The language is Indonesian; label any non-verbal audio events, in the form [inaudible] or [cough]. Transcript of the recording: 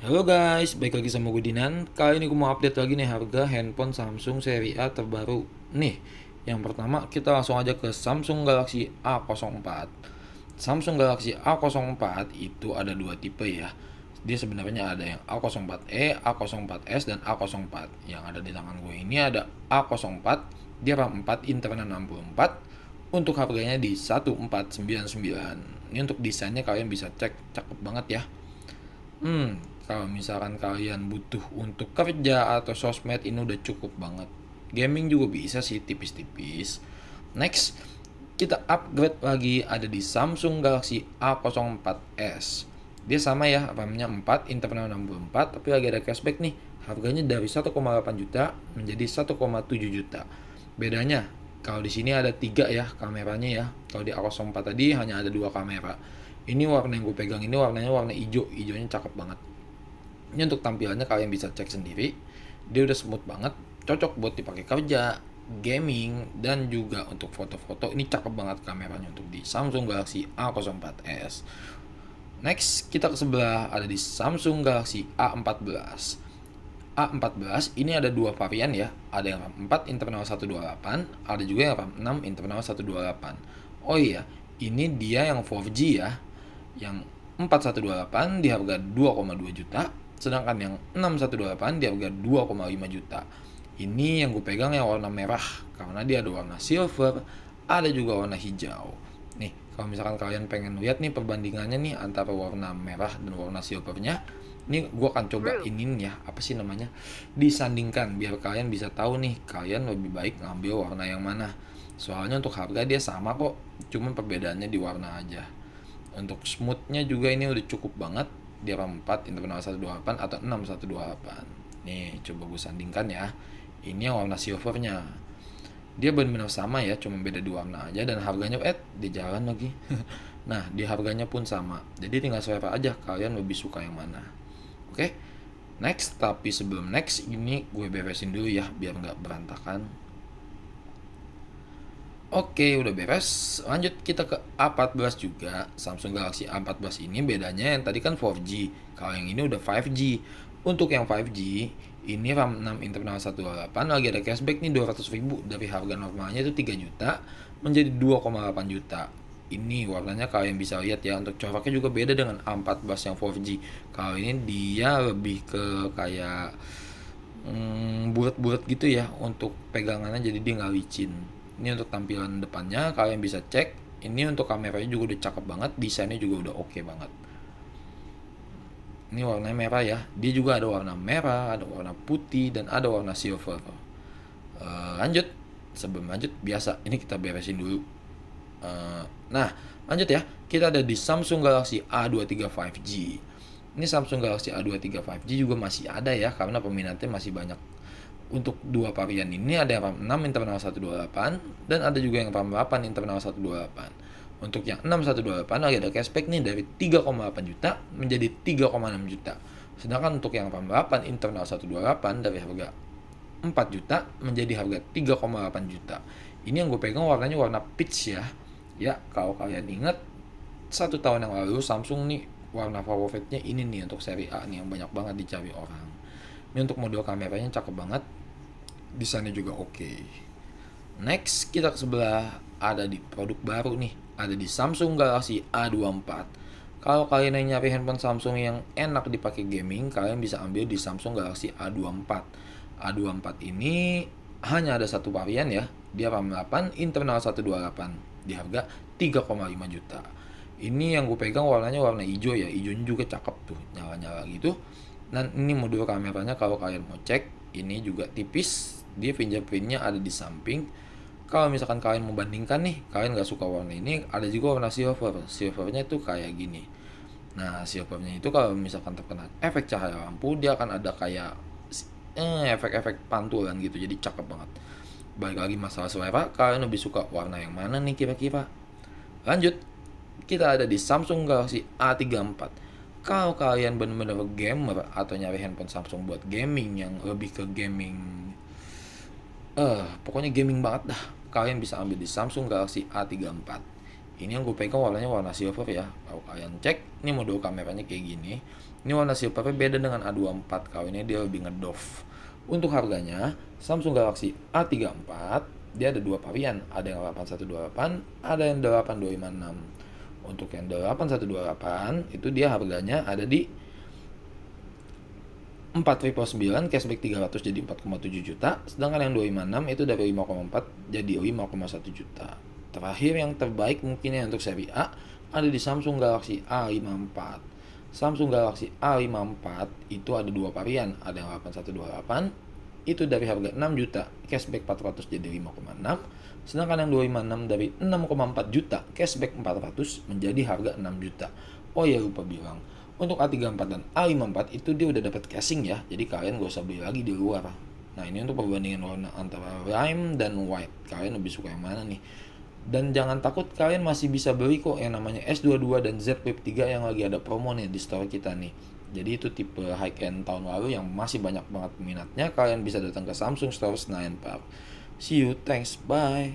Halo guys, balik lagi sama gue Dinan Kali ini gue mau update lagi nih harga handphone Samsung seri A terbaru Nih, yang pertama kita langsung aja ke Samsung Galaxy A04 Samsung Galaxy A04 itu ada dua tipe ya Dia sebenarnya ada yang A04e, A04s, dan A04 Yang ada di tangan gue ini ada A04 Dia RAM 4 internal 64 Untuk harganya di 1499 Ini untuk desainnya kalian bisa cek, cakep banget ya Hmm, kalau misalkan kalian butuh untuk kerja atau sosmed ini udah cukup banget gaming juga bisa sih tipis-tipis next kita upgrade lagi ada di Samsung Galaxy A04s dia sama ya RAM-nya 4 internal 64 tapi lagi ada cashback nih harganya dari 1,8 juta menjadi 1,7 juta bedanya kalau di sini ada tiga ya kameranya ya kalau di A04 tadi hanya ada dua kamera ini warna yang gue pegang ini warnanya warna hijau hijaunya cakep banget ini untuk tampilannya kalian bisa cek sendiri. Dia udah smooth banget, cocok buat dipakai kerja, gaming, dan juga untuk foto-foto. Ini cakep banget kameranya untuk di Samsung Galaxy A04s. Next, kita ke sebelah ada di Samsung Galaxy A14. A14 ini ada dua varian ya. Ada yang RAM 4 internal 128, ada juga yang RAM 6 internal 128. Oh iya, ini dia yang 4G ya. Yang 4128 di harga 2,2 juta, Sedangkan yang 6128 dia harga 2,5 juta. Ini yang gue pegang yang warna merah karena dia ada warna silver, ada juga warna hijau. Nih, kalau misalkan kalian pengen lihat nih perbandingannya nih antara warna merah dan warna silvernya, ini gue akan coba inin ya apa sih namanya disandingkan biar kalian bisa tahu nih kalian lebih baik ngambil warna yang mana soalnya untuk harga dia sama kok cuman perbedaannya di warna aja untuk smoothnya juga ini udah cukup banget di 84 internal 128 atau 6128 nih coba gue sandingkan ya ini yang warna silvernya dia benar-benar sama ya cuma beda dua warna aja dan harganya eh di jalan lagi [laughs] nah di harganya pun sama jadi tinggal swipe aja kalian lebih suka yang mana oke okay? next tapi sebelum next ini gue beresin dulu ya biar nggak berantakan Oke, udah beres. Lanjut kita ke A14 juga. Samsung Galaxy A14 ini bedanya yang tadi kan 4G. Kalau yang ini udah 5G. Untuk yang 5G, ini RAM 6 internal 128 lagi ada cashback nih 200 ribu dari harga normalnya itu 3 juta menjadi 2,8 juta ini warnanya kalian bisa lihat ya untuk coraknya juga beda dengan A14 yang 4G kalau ini dia lebih ke kayak hmm, bulat-bulat gitu ya untuk pegangannya jadi dia nggak licin ini untuk tampilan depannya kalian bisa cek ini untuk kameranya juga udah cakep banget desainnya juga udah oke okay banget ini warna merah ya dia juga ada warna merah ada warna putih dan ada warna silver uh, lanjut sebelum lanjut biasa ini kita beresin dulu uh, nah lanjut ya kita ada di Samsung Galaxy A23 5G ini Samsung Galaxy A23 5G juga masih ada ya karena peminatnya masih banyak untuk dua varian ini ada RAM 6 internal 128 dan ada juga yang RAM 8 internal 128. Untuk yang 6128 lagi ada cashback nih dari 3,8 juta menjadi 3,6 juta. Sedangkan untuk yang RAM 8 internal 128 dari harga 4 juta menjadi harga 3,8 juta. Ini yang gue pegang warnanya warna peach ya. Ya, kalau kalian ingat satu tahun yang lalu Samsung nih warna favoritnya ini nih untuk seri A nih yang banyak banget dicari orang. Ini untuk model kameranya cakep banget, desainnya juga oke okay. next kita ke sebelah ada di produk baru nih ada di Samsung Galaxy A24 kalau kalian yang nyari handphone Samsung yang enak dipakai gaming, kalian bisa ambil di Samsung Galaxy A24. A24 ini hanya ada satu varian ya, dia RAM 8, internal 128, di harga 3,5 juta. Ini yang gue pegang warnanya warna hijau ya, hijau juga cakep tuh, nyala-nyala gitu. Dan ini modul kameranya kalau kalian mau cek, ini juga tipis, dia fingerprintnya ada di samping kalau misalkan kalian membandingkan nih kalian nggak suka warna ini ada juga warna silver silvernya itu kayak gini nah silvernya itu kalau misalkan terkena efek cahaya lampu dia akan ada kayak efek eh, efek-efek pantulan gitu jadi cakep banget balik lagi masalah selera kalian lebih suka warna yang mana nih kira-kira lanjut kita ada di Samsung Galaxy A34 kalau kalian bener-bener gamer atau nyari handphone Samsung buat gaming yang lebih ke gaming eh pokoknya gaming banget dah kalian bisa ambil di Samsung Galaxy A34 ini yang gue pegang warnanya warna silver ya kalau kalian cek ini model kameranya kayak gini ini warna silvernya beda dengan A24 kalau ini dia lebih ngedove untuk harganya Samsung Galaxy A34 dia ada dua varian, ada yang 8128, ada yang 8256. Untuk yang 8128 itu dia harganya ada di 4 Vivo 9 cashback 300 jadi 4,7 juta, sedangkan yang 256 itu dari 5,4 jadi 5,1 juta. Terakhir yang terbaik mungkin yang untuk seri A ada di Samsung Galaxy A54. Samsung Galaxy A54 itu ada dua varian, ada yang 8128 itu dari harga 6 juta, cashback 400 jadi 5,6, sedangkan yang 256 dari 6,4 juta, cashback 400 menjadi harga 6 juta. Oh ya lupa bilang, untuk A34 dan A54 itu dia udah dapat casing ya jadi kalian gak usah beli lagi di luar nah ini untuk perbandingan warna antara lime dan white kalian lebih suka yang mana nih dan jangan takut kalian masih bisa beli kok yang namanya S22 dan Z Flip 3 yang lagi ada promo nih di store kita nih jadi itu tipe high end tahun lalu yang masih banyak banget peminatnya kalian bisa datang ke Samsung Store Senayan Park see you thanks bye